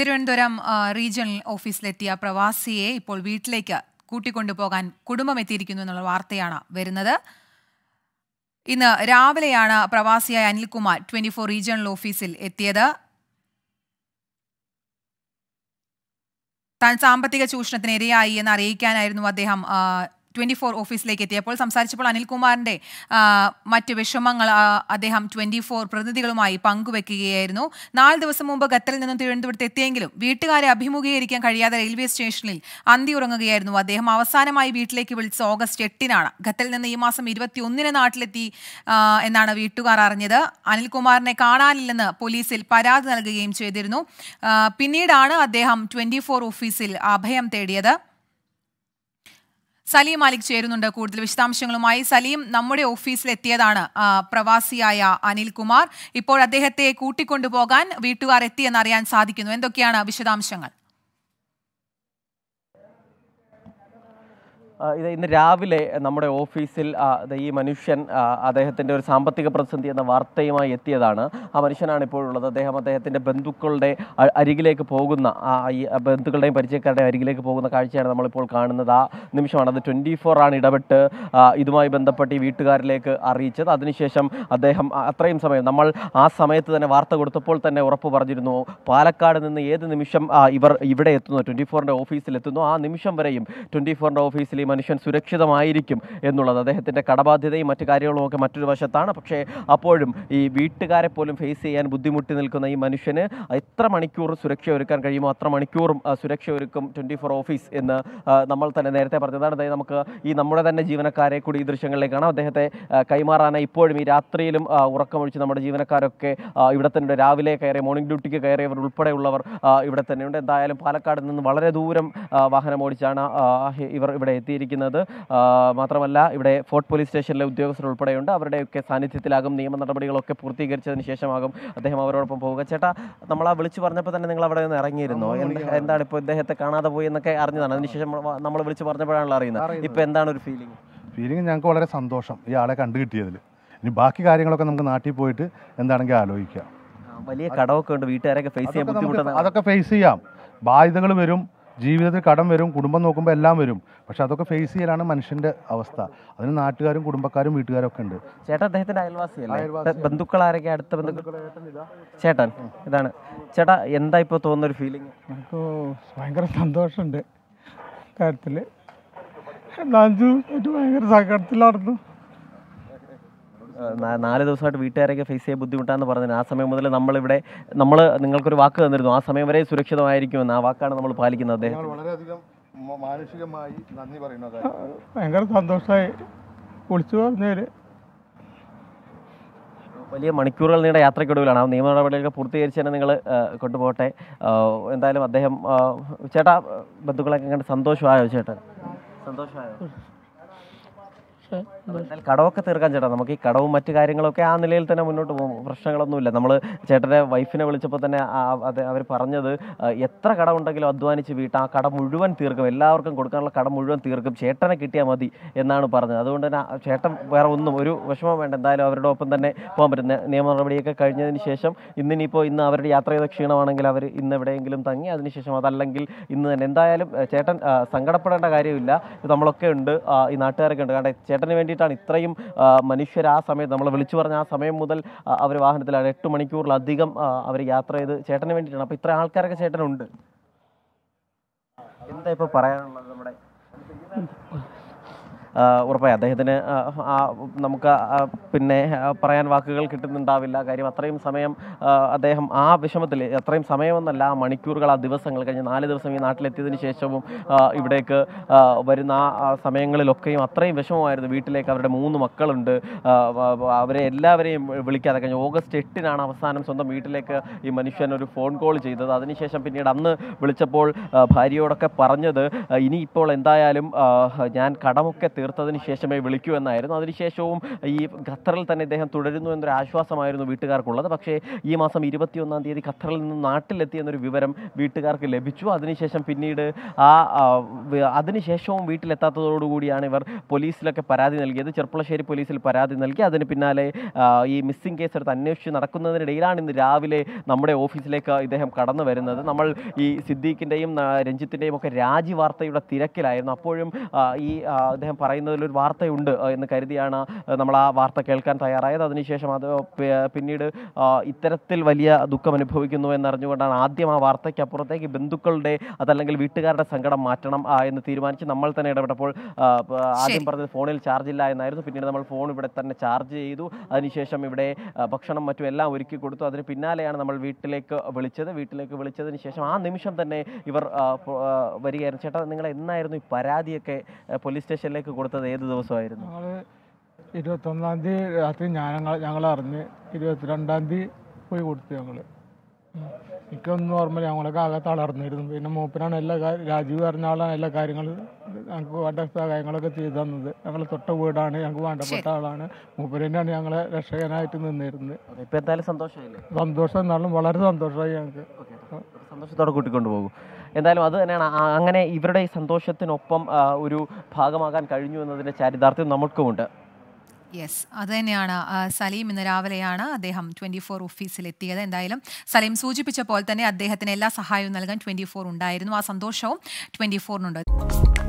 Thiruvananthapuram regional ഓഫീസിലെത്തിയ പ്രവാസിയെ ഇപ്പോൾ വീട്ടിലേക്ക് കൂട്ടിക്കൊണ്ടുപോകാൻ കുടുംബം എത്തിയിരിക്കുന്നു എന്നുള്ള വാർത്തയാണ് വരുന്നത് ഇന്ന് രാവിലെയാണ് പ്രവാസിയായ അനിൽകുമാർ ട്വന്റി ഫോർ റീജിയണൽ ഓഫീസിൽ എത്തിയത് താൻ സാമ്പത്തിക ചൂഷണത്തിന് ഇരയായി എന്ന് അറിയിക്കാനായിരുന്നു അദ്ദേഹം ട്വൻറ്റി ഫോർ ഓഫീസിലേക്ക് എത്തിയപ്പോൾ സംസാരിച്ചപ്പോൾ അനിൽകുമാറിൻ്റെ മറ്റ് വിഷമങ്ങൾ അദ്ദേഹം ട്വൻറ്റി ഫോർ പ്രതിനിധികളുമായി പങ്കുവെക്കുകയായിരുന്നു നാല് ദിവസം മുമ്പ് ഖത്തറിൽ നിന്നും തിരുവനന്തപുരത്ത് എത്തിയെങ്കിലും വീട്ടുകാരെ അഭിമുഖീകരിക്കാൻ കഴിയാതെ റെയിൽവേ സ്റ്റേഷനിൽ അന്തി ഉറങ്ങുകയായിരുന്നു അദ്ദേഹം അവസാനമായി വീട്ടിലേക്ക് വിളിച്ച ഓഗസ്റ്റ് എട്ടിനാണ് ഖത്തറിൽ നിന്ന് ഈ മാസം ഇരുപത്തി ഒന്നിന് നാട്ടിലെത്തി എന്നാണ് വീട്ടുകാർ അറിഞ്ഞത് അനിൽകുമാറിനെ കാണാനില്ലെന്ന് പോലീസിൽ പരാതി നൽകുകയും ചെയ്തിരുന്നു പിന്നീടാണ് അദ്ദേഹം ട്വൻറ്റി ഫോർ ഓഫീസിൽ അഭയം തേടിയത് സലീം മാലിക് ചേരുന്നുണ്ട് കൂടുതൽ വിശദാംശങ്ങളുമായി സലീം നമ്മുടെ ഓഫീസിലെത്തിയതാണ് പ്രവാസിയായ അനിൽകുമാർ ഇപ്പോൾ അദ്ദേഹത്തെ കൂട്ടിക്കൊണ്ടുപോകാൻ വീട്ടുകാർ എത്തിയെന്നറിയാൻ സാധിക്കുന്നു എന്തൊക്കെയാണ് വിശദാംശങ്ങൾ ഇത് ഇന്ന് രാവിലെ നമ്മുടെ ഓഫീസിൽ ഈ മനുഷ്യൻ അദ്ദേഹത്തിൻ്റെ ഒരു സാമ്പത്തിക പ്രതിസന്ധി എന്ന വാർത്തയുമായി എത്തിയതാണ് ആ മനുഷ്യനാണ് ഇപ്പോഴുള്ളത് അദ്ദേഹം അദ്ദേഹത്തിൻ്റെ ബന്ധുക്കളുടെ അരികിലേക്ക് പോകുന്ന ഈ ബന്ധുക്കളുടെയും പരിചയക്കാരുടെയും അരികിലേക്ക് പോകുന്ന കാഴ്ചയാണ് നമ്മളിപ്പോൾ കാണുന്നത് ആ നിമിഷമാണ് അത് ട്വൻറ്റി ഫോർ ആണ് ഇടപെട്ട് ഇതുമായി ബന്ധപ്പെട്ട് ഈ വീട്ടുകാരിലേക്ക് അറിയിച്ചത് അതിനുശേഷം അദ്ദേഹം അത്രയും സമയം നമ്മൾ ആ സമയത്ത് തന്നെ വാർത്ത കൊടുത്തപ്പോൾ തന്നെ ഉറപ്പ് പറഞ്ഞിരുന്നു പാലക്കാട് നിന്ന് ഏത് നിമിഷം ഇവർ ഇവിടെ എത്തുന്നു ട്വൻറ്റി ഫോറിൻ്റെ ഓഫീസിൽ എത്തുന്നു ആ നിമിഷം വരെയും ട്വൻറ്റി ഫോറിൻ്റെ ഓഫീസിൽ മനുഷ്യൻ സുരക്ഷിതമായിരിക്കും എന്നുള്ളത് അദ്ദേഹത്തിൻ്റെ കടബാധ്യതയും മറ്റു കാര്യങ്ങളും ഒക്കെ മറ്റൊരു വശത്താണ് പക്ഷേ അപ്പോഴും ഈ വീട്ടുകാരെ പോലും ഫേസ് ചെയ്യാൻ ബുദ്ധിമുട്ടി നിൽക്കുന്ന ഈ മനുഷ്യന് എത്ര മണിക്കൂർ സുരക്ഷ ഒരുക്കാൻ കഴിയുമോ അത്ര മണിക്കൂറും സുരക്ഷ ഒരുക്കും ട്വൻറ്റി ഫോർ ഓഫീസ് എന്ന് നമ്മൾ തന്നെ നേരത്തെ പറഞ്ഞതാണ് അതായത് നമുക്ക് ഈ നമ്മുടെ തന്നെ ജീവനക്കാരെ കൂടി ഈ ദൃശ്യങ്ങളിലേക്കാണ് കാണാം അദ്ദേഹത്തെ കൈമാറാനായി ഇപ്പോഴും ഈ രാത്രിയിലും ഉറക്കമൊഴിച്ച് നമ്മുടെ ജീവനക്കാരൊക്കെ ഇവിടെ തന്നെ രാവിലെ കയറി മോർണിംഗ് ഡ്യൂട്ടിക്ക് കയറിയവർ ഉൾപ്പെടെയുള്ളവർ ഇവിടെ തന്നെയുണ്ട് എന്തായാലും പാലക്കാട് നിന്ന് വളരെ ദൂരം വാഹനം ഓടിച്ചാണ് ഇവർ ഇവിടെ എത്തി ഒരുക്കിയിരിക്കുന്നത് മാത്രമല്ല ഇവിടെ ഫോർട്ട് പോലീസ് സ്റ്റേഷനിലെ ഉദ്യോഗസ്ഥർ ഉൾപ്പെടെയുണ്ട് അവരുടെയൊക്കെ സാന്നിധ്യത്തിലാകും നിയമ നടപടികളൊക്കെ പൂർത്തീകരിച്ചതിന് ശേഷമാകും അദ്ദേഹം അവരോടൊപ്പം പോവുക ചേട്ടാ നമ്മൾ ആ വിളിച്ചു പറഞ്ഞപ്പോൾ തന്നെ നിങ്ങൾ അവിടെ നിന്ന് ഇറങ്ങിയിരുന്നു എന്താണ് ഇപ്പോൾ ഇദ്ദേഹത്തെ കാണാതെ പോയി എന്നൊക്കെ അറിഞ്ഞതാണ് അതിനുശേഷം നമ്മൾ വിളിച്ചു പറഞ്ഞപ്പോഴാണല്ലോ അറിയുന്നത് ഇപ്പോൾ എന്താണ് ഒരു ഫീലിംഗ് ഫീലിംഗ് ഞങ്ങൾക്ക് വളരെ സന്തോഷം ഈ ആളെ കണ്ടു കിട്ടിയതിൽ ഇനി ബാക്കി കാര്യങ്ങളൊക്കെ നമുക്ക് നാട്ടിൽ പോയിട്ട് എന്താണെങ്കിൽ ആലോചിക്കാം വലിയ കടമൊക്കെ ഉണ്ട് വീട്ടുകാരൊക്കെ ഫേസ് ചെയ്യാൻ അതൊക്കെ ഫേസ് ചെയ്യാം ബാധ്യതകൾ വരും ജീവിതത്തിൽ കടം വരും കുടുംബം നോക്കുമ്പോൾ എല്ലാം വരും പക്ഷെ അതൊക്കെ ഫേസ് ചെയ്യലാണ് മനുഷ്യന്റെ അവസ്ഥ അതിന് നാട്ടുകാരും കുടുംബക്കാരും വീട്ടുകാരും ഒക്കെ ഉണ്ട് ചേട്ടൻ അദ്ദേഹത്തിന്റെ അയൽവാസിയല്ലേ ബന്ധുക്കൾ ആരൊക്കെ അടുത്ത ബന്ധുക്കൾ ചേട്ടൻ ഇതാണ് ചേട്ടാ എന്താ ഇപ്പൊ തോന്നുന്ന ഒരു ഫീലിംഗ് നമുക്ക് ഭയങ്കര സന്തോഷമുണ്ട് കാര്യത്തിൽ ഭയങ്കര സങ്കടത്തിലായിരുന്നു നാല് ദിവസമായിട്ട് വീട്ടുകാരൊക്കെ ഫേസ് ചെയ്യാൻ ബുദ്ധിമുട്ടാന്ന് പറഞ്ഞത് ആ സമയം മുതൽ നമ്മളിവിടെ നമ്മൾ നിങ്ങൾക്കൊരു വാക്ക് തന്നിരുന്നു ആ സമയം വരെ സുരക്ഷിതമായിരിക്കുമെന്ന് ആ വാക്കാണ് നമ്മൾ പാലിക്കുന്നത് അദ്ദേഹം നന്ദി ഭയങ്കര സന്തോഷമായി വിളിച്ചു പറഞ്ഞവര് വലിയ മണിക്കൂറുകൾ നീണ്ട യാത്രയ്ക്കൊടുവിലാണ് ആ നിയമ നടപടികളൊക്കെ പൂർത്തീകരിച്ച് തന്നെ നിങ്ങൾ കൊണ്ടുപോകട്ടെ എന്തായാലും അദ്ദേഹം ചേട്ടാ ബന്ധുക്കളൊക്കെ കണ്ട് സന്തോഷമായോ ചേട്ടൻ സന്തോഷമായോ കടമൊക്കെ തീർക്കാൻ ചേട്ടാ നമുക്ക് ഈ കടവും മറ്റു കാര്യങ്ങളൊക്കെ ആ നിലയിൽ തന്നെ മുന്നോട്ട് പോകും പ്രശ്നങ്ങളൊന്നുമില്ല നമ്മൾ ചേട്ടൻ്റെ വൈഫിനെ വിളിച്ചപ്പോൾ തന്നെ അവർ പറഞ്ഞത് എത്ര കട ഉണ്ടെങ്കിലും അധ്വാനിച്ച് വീട്ട് ആ കട മുഴുവൻ തീർക്കും എല്ലാവർക്കും കൊടുക്കാനുള്ള കടം മുഴുവൻ തീർക്കും ചേട്ടനെ കിട്ടിയാൽ മതി എന്നാണ് പറഞ്ഞത് അതുകൊണ്ട് തന്നെ ചേട്ടൻ വേറെ ഒന്നും ഒരു വിഷമം വേണ്ട എന്തായാലും അവരുടെ ഒപ്പം തന്നെ പോകാൻ പറ്റുന്ന നിയമ നടപടിയൊക്കെ കഴിഞ്ഞതിന് ശേഷം ഇന്നിനിപ്പോൾ ഇന്ന് അവരുടെ യാത്ര ചെയ്ത ക്ഷീണമാണെങ്കിൽ അവർ ഇന്ന് എവിടെയെങ്കിലും തങ്ങി അതിനുശേഷം അതല്ലെങ്കിൽ ഇന്ന് തന്നെ എന്തായാലും ചേട്ടൻ സങ്കടപ്പെടേണ്ട കാര്യമില്ല നമ്മളൊക്കെ ഉണ്ട് ഈ നാട്ടുകാരൊക്കെ ഉണ്ട് കാരണം ചേട്ടന് വേണ്ടിയിട്ടാണ് ഇത്രയും മനുഷ്യർ ആ സമയത്ത് നമ്മൾ വിളിച്ചു പറഞ്ഞ ആ സമയം മുതൽ അവർ വാഹനത്തിലാണ് എട്ട് മണിക്കൂറിലധികം അവർ യാത്ര ചെയ്ത് ചേട്ടന് വേണ്ടിയിട്ടാണ് അപ്പോൾ ഇത്ര ആൾക്കാരൊക്കെ ചേട്ടനുണ്ട് എന്താ ഇപ്പോൾ പറയാനുള്ളത് നമ്മുടെ ഉറപ്പായി അദ്ദേഹത്തിന് നമുക്ക് പിന്നെ പറയാൻ വാക്കുകൾ കിട്ടുന്നുണ്ടാവില്ല കാര്യം അത്രയും സമയം അദ്ദേഹം ആ വിഷമത്തിൽ അത്രയും സമയമെന്നല്ല ആ മണിക്കൂറുകൾ ആ ദിവസങ്ങൾ കഴിഞ്ഞ നാല് ദിവസം ഈ നാട്ടിലെത്തിയതിന് ശേഷവും ഇവിടേക്ക് വരുന്ന ആ സമയങ്ങളിലൊക്കെയും അത്രയും വിഷമമായിരുന്നു വീട്ടിലേക്ക് അവരുടെ മൂന്ന് മക്കളുണ്ട് അവരെ എല്ലാവരെയും വിളിക്കാതെ കഴിഞ്ഞ ഓഗസ്റ്റ് എട്ടിനാണ് അവസാനം സ്വന്തം വീട്ടിലേക്ക് ഈ മനുഷ്യൻ ഒരു ഫോൺ കോൾ ചെയ്തത് അതിനുശേഷം പിന്നീട് അന്ന് വിളിച്ചപ്പോൾ ഭാര്യയോടൊക്കെ പറഞ്ഞത് ഇനിയിപ്പോൾ എന്തായാലും ഞാൻ കടമൊക്കെ തീർത്തതിന് ശേഷമേ വിളിക്കൂ എന്നായിരുന്നു അതിനുശേഷവും ഈ ഖത്തറിൽ തന്നെ ഇദ്ദേഹം തുടരുന്നു എന്നൊരു ആശ്വാസമായിരുന്നു വീട്ടുകാർക്കുള്ളത് പക്ഷേ ഈ മാസം ഇരുപത്തിയൊന്നാം തീയതി ഖത്തറിൽ നിന്ന് നാട്ടിലെത്തി എന്നൊരു വിവരം വീട്ടുകാർക്ക് ലഭിച്ചു അതിനുശേഷം പിന്നീട് ആ അതിനുശേഷവും വീട്ടിലെത്താത്തതോടുകൂടിയാണ് ഇവർ പോലീസിലൊക്കെ പരാതി നൽകിയത് ചെർപ്പുളശ്ശേരി പോലീസിൽ പരാതി നൽകി അതിന് പിന്നാലെ ഈ മിസ്സിംഗ് കേസ് എടുത്ത് അന്വേഷിച്ച് നടക്കുന്നതിനിടയിലാണ് ഇന്ന് രാവിലെ നമ്മുടെ ഓഫീസിലേക്ക് ഇദ്ദേഹം കടന്നു വരുന്നത് നമ്മൾ ഈ സിദ്ദീഖിൻ്റെയും രഞ്ജിത്തിൻ്റെയും ഒക്കെ രാജി വാർത്തയുടെ തിരക്കിലായിരുന്നു അപ്പോഴും ഈ അദ്ദേഹം പറയുന്നതിൽ ഒരു വാർത്തയുണ്ട് എന്ന് കരുതിയാണ് നമ്മൾ ആ വാർത്ത കേൾക്കാൻ തയ്യാറായത് അതിനുശേഷം അത് പിന്നീട് ഇത്തരത്തിൽ വലിയ ദുഃഖം അനുഭവിക്കുന്നു എന്നറിഞ്ഞുകൊണ്ടാണ് ആദ്യം ആ വാർത്തയ്ക്ക് അപ്പുറത്തേക്ക് ബന്ധുക്കളുടെ അതല്ലെങ്കിൽ വീട്ടുകാരുടെ സങ്കടം മാറ്റണം എന്ന് തീരുമാനിച്ച് നമ്മൾ തന്നെ ഇടപെട്ടപ്പോൾ ആദ്യം പറഞ്ഞത് ഫോണിൽ ചാർജ് ഇല്ല എന്നായിരുന്നു പിന്നീട് നമ്മൾ ഫോൺ ഇവിടെ തന്നെ ചാർജ് ചെയ്തു അതിനുശേഷം ഇവിടെ ഭക്ഷണം മറ്റും എല്ലാം ഒരുക്കി കൊടുത്തു അതിന് പിന്നാലെയാണ് നമ്മൾ വീട്ടിലേക്ക് വിളിച്ചത് വീട്ടിലേക്ക് വിളിച്ചതിന് ശേഷം ആ നിമിഷം തന്നെ ഇവർ വരികയായിരുന്നു ചേട്ടാ നിങ്ങൾ എന്നായിരുന്നു ഈ പരാതിയൊക്കെ പോലീസ് സ്റ്റേഷനിലേക്ക് കൊടുത്തത് ഏത് ദിവസമായിരുന്നു ഞങ്ങൾ ഇരുപത്തൊന്നാം തീയതി രാത്രി ഞങ്ങൾ ഞങ്ങൾ അറിഞ്ഞ് ഇരുപത്തിരണ്ടാം തീയതി പോയി കൊടുത്തു ഞങ്ങൾ എനിക്കൊന്നും ഓർമ്മ ഞങ്ങളൊക്കെ ആകെ തളർന്നിരുന്നു പിന്നെ മൂപ്പനാണ് എല്ലാ കാര്യം രാജീവ് പറഞ്ഞ ആളാണ് എല്ലാ കാര്യങ്ങളും ഞങ്ങൾക്ക് വേണ്ട സഹായങ്ങളൊക്കെ ചെയ്തു തന്നത് ഞങ്ങളെ തൊട്ട വീടാണ് ഞങ്ങൾക്ക് വേണ്ടപ്പെട്ട ആളാണ് മൂപ്പരന്നെയാണ് ഞങ്ങളെ രക്ഷകനായിട്ട് നിന്നിരുന്നത് ഇപ്പം എന്തായാലും സന്തോഷമില്ലേ സന്തോഷം എന്നാലും വളരെ സന്തോഷമായി ഞങ്ങൾക്ക് സന്തോഷത്തോടെ കൂട്ടിക്കൊണ്ടു പോകും എന്തായാലും അത് തന്നെയാണ് അങ്ങനെ ഇവരുടെ ഈ സന്തോഷത്തിനൊപ്പം ഒരു ഭാഗമാകാൻ കഴിഞ്ഞു എന്നതിൻ്റെ ചരിതാർത്ഥ്യം നമുക്കുമുണ്ട് യെസ് തന്നെയാണ് സലീം ഇന്ന് രാവിലെയാണ് അദ്ദേഹം ട്വൻറ്റി ഫോർ ഓഫീസിലെത്തിയത് എന്തായാലും സലീം സൂചിപ്പിച്ച പോലെ തന്നെ അദ്ദേഹത്തിന് എല്ലാ സഹായവും നൽകാൻ ട്വൻറ്റി ഫോർ ഉണ്ടായിരുന്നു ആ സന്തോഷവും ട്വൻറ്റി ഫോറിനുണ്ട്